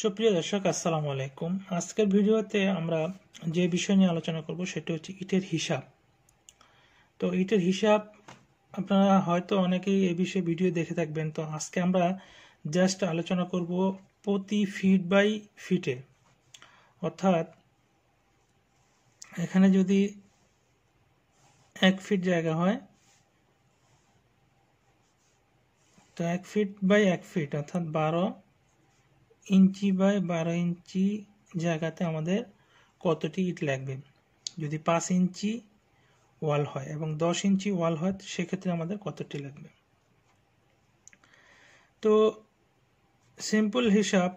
সুপ্রিয় দর্শক আসসালামু আলাইকুম আজকের ভিডিওতে আমরা যে বিষয় নিয়ে আলোচনা করব সেটি হচ্ছে ইটের হিসাব তো ইটের হিসাব আপনারা হয়তো অনেকেই এই বিষয়ে ভিডিও দেখে থাকবেন তো আজকে আমরা জাস্ট আলোচনা করব প্রতি ফিট বাই ফিটে অর্থাৎ এখানে যদি এক ফিট জায়গা হয় তো এক ফিট বাই এক ফিট অর্থাৎ বারো ইঞ্চি বাই বারো ইঞ্চি জায়গাতে আমাদের কতটি ইট লাগবে যদি পাঁচ ইঞ্চি ওয়াল হয় এবং দশ ইঞ্চি ওয়াল হয় সেক্ষেত্রে আমাদের কতটি লাগবে তো সিম্পল হিসাব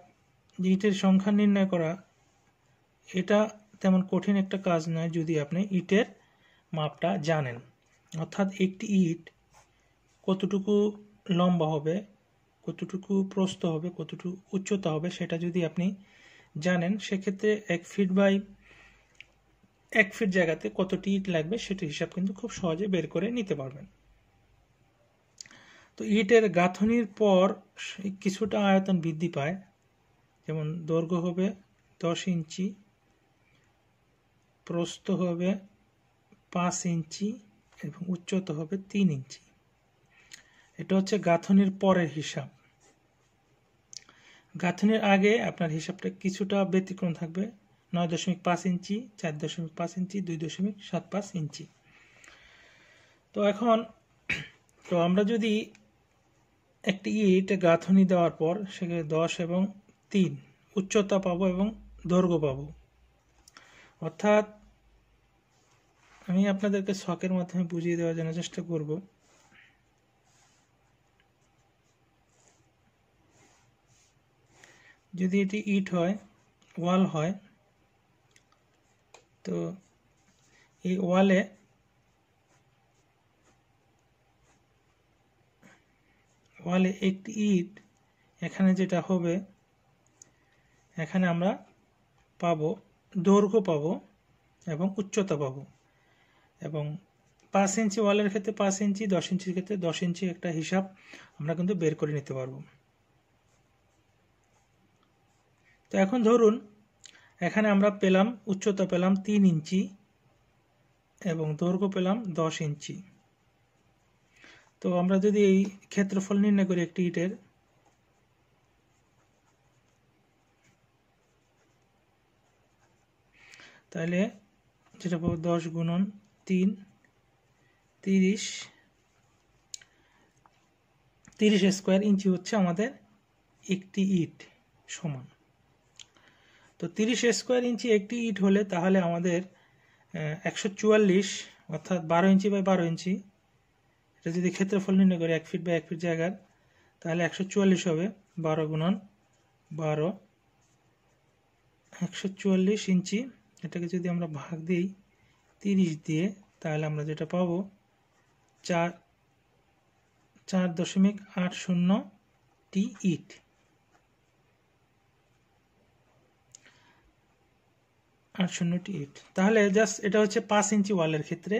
ইটের সংখ্যা নির্ণয় করা এটা তেমন কঠিন একটা কাজ নয় যদি আপনি ইটের মাপটা জানেন অর্থাৎ একটি ইট কতটুকু লম্বা হবে কতটুকু প্রস্ত হবে কতটুকু উচ্চতা হবে সেটা যদি আপনি জানেন সেক্ষেত্রে এক ফিট বাই এক ফিট জায়গাতে কতটি ইট লাগবে সেটি হিসাব কিন্তু খুব সহজে বের করে নিতে পারবেন তো ইটের গাঁথনির পর কিছুটা আয়তন বৃদ্ধি পায় যেমন দৈর্ঘ্য হবে দশ ইঞ্চি প্রস্থ হবে পাঁচ ইঞ্চি এবং উচ্চতা হবে তিন ইঞ্চি এটা হচ্ছে গাঁথনির পরের হিসাব গাঁথনের আগে আপনার হিসাবটা কিছুটা ব্যতিক্রম থাকবে নয় দশমিক পাঁচ ইঞ্চি চার দশমিক পাঁচ ইঞ্চি দুই দশমিক সাত পাঁচ ইঞ্চি তো এখন তো আমরা যদি একটি ইট গাঁথনি দেওয়ার পর সেখানে দশ এবং তিন উচ্চতা পাব এবং দৈর্ঘ্য পাবো অর্থাৎ আমি আপনাদেরকে শখের মাধ্যমে বুঝিয়ে দেওয়ার জন্য চেষ্টা করবো যদি এটি ইট হয় ওয়াল হয় তো এই ওয়ালে ওয়ালে একটি ইট এখানে যেটা হবে এখানে আমরা পাব দৈর্ঘ্য পাব এবং উচ্চতা পাব এবং পাঁচ ইঞ্চি ওয়ালের ক্ষেত্রে পাঁচ ইঞ্চি দশ ইঞ্চির ক্ষেত্রে দশ ইঞ্চি একটা হিসাব আমরা কিন্তু বের করে নিতে পারবো তো এখন ধরুন এখানে আমরা পেলাম উচ্চতা পেলাম তিন ইঞ্চি এবং দৈর্ঘ্য পেলাম দশ ইঞ্চি তো আমরা যদি এই ক্ষেত্রফল নির্ণয় করি একটি ইটের তাহলে যেটা পাবো দশ গুণন তিন তিরিশ তিরিশ স্কোয়ার ইঞ্চি হচ্ছে আমাদের একটি ইট সমান তো তিরিশ স্কোয়ার ইঞ্চি একটি ইট হলে তাহলে আমাদের একশো চুয়াল্লিশ অর্থাৎ বারো ইঞ্চি বাই বারো ইঞ্চি এটা যদি ক্ষেত্রফল নির্ণয় করি এক ফিট বাই এক ফিট জায়গার তাহলে একশো চুয়াল্লিশ হবে বারো গুণন বারো একশো চুয়াল্লিশ ইঞ্চি এটাকে যদি আমরা ভাগ দিই তিরিশ দিয়ে তাহলে আমরা যেটা পাবো চার চার দশমিক আট শূন্য টি ইট আট শূন্যটি এইট তাহলে জাস্ট এটা হচ্ছে পাঁচ ইঞ্চি ওয়ালের ক্ষেত্রে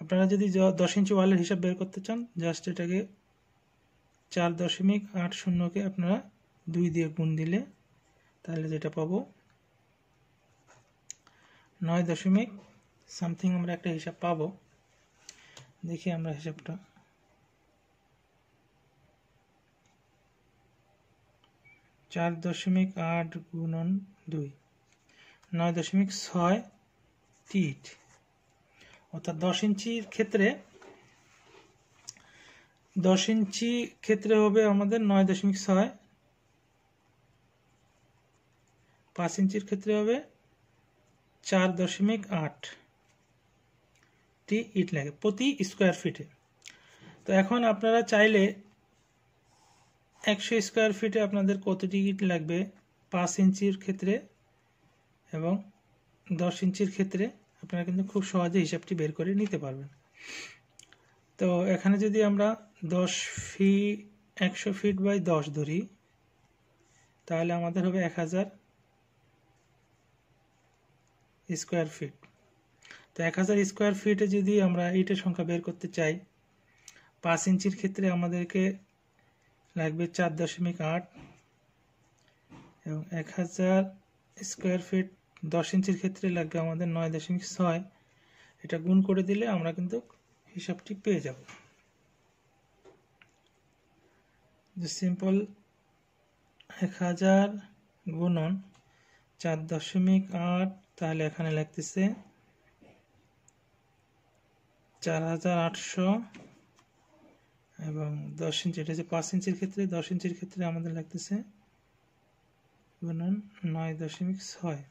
আপনারা যদি দশ ইঞ্চি ওয়ালের হিসাব বের করতে চান জাস্ট এটাকে চার দশমিক আট শূন্যকে আপনারা দুই দিয়ে গুণ দিলে তাহলে যেটা পাব নয় দশমিক সামথিং আমরা একটা হিসাব পাবো দেখি আমরা হিসাবটা চার দশমিক আট গুণন দুই নয় দশমিক ছয় টিট অর্থাৎ দশ ইঞ্চির ক্ষেত্রে দশ ইঞ্চি ক্ষেত্রে হবে আমাদের নয় দশমিক ছয় পাঁচ ইঞ্চির ক্ষেত্রে হবে চার দশমিক আট টি ইট লাগে প্রতি স্কোয়ার ফিটে তো এখন আপনারা চাইলে একশো স্কোয়ার ফিটে আপনাদের কতটি ইট লাগবে পাঁচ ইঞ্চির ক্ষেত্রে এবং দশ ইঞ্চির ক্ষেত্রে আপনারা কিন্তু খুব সহজে হিসাবটি বের করে নিতে পারবেন তো এখানে যদি আমরা দশ ফি একশো ফিট বাই দশ ধরি তাহলে আমাদের হবে এক হাজার স্কোয়ার ফিট তো এক হাজার স্কোয়ার ফিটে যদি আমরা ইটের সংখ্যা বের করতে চাই পাঁচ ইঞ্চির ক্ষেত্রে আমাদেরকে লাগবে চার দশমিক আট এবং এক হাজার স্কোয়ার ফিট দশ ইঞ্চির ক্ষেত্রে লাগবে আমাদের নয় দশমিক ছয় এটা গুণ করে দিলে আমরা কিন্তু হিসাবটি পেয়ে যাব সিম্পল এক হাজার গুণন চার দশমিক আট তাহলে এখানে লাগতেছে চার হাজার আটশো এবং দশ ইঞ্চি এটা হচ্ছে পাঁচ ইঞ্চির ক্ষেত্রে দশ ইঞ্চির ক্ষেত্রে আমাদের লাগতেছে গুণন নয় দশমিক ছয়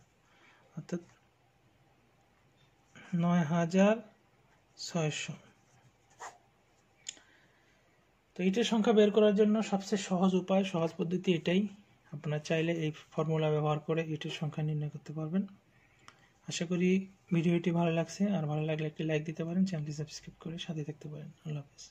অর্থাৎ নয় হাজার ছয়শো তো এটার সংখ্যা বের করার জন্য সবচেয়ে সহজ উপায় সহজ পদ্ধতি এটাই আপনার চাইলে এই ফর্মুলা ব্যবহার করে এটির সংখ্যা নির্ণয় করতে পারবেন আশা করি ভিডিওটি ভালো লাগছে আর ভালো লাগলে একটি লাইক দিতে পারেন চ্যানেলটি সাবস্ক্রাইব করে সাথে থাকতে পারেন আল্লাহ হাফিজ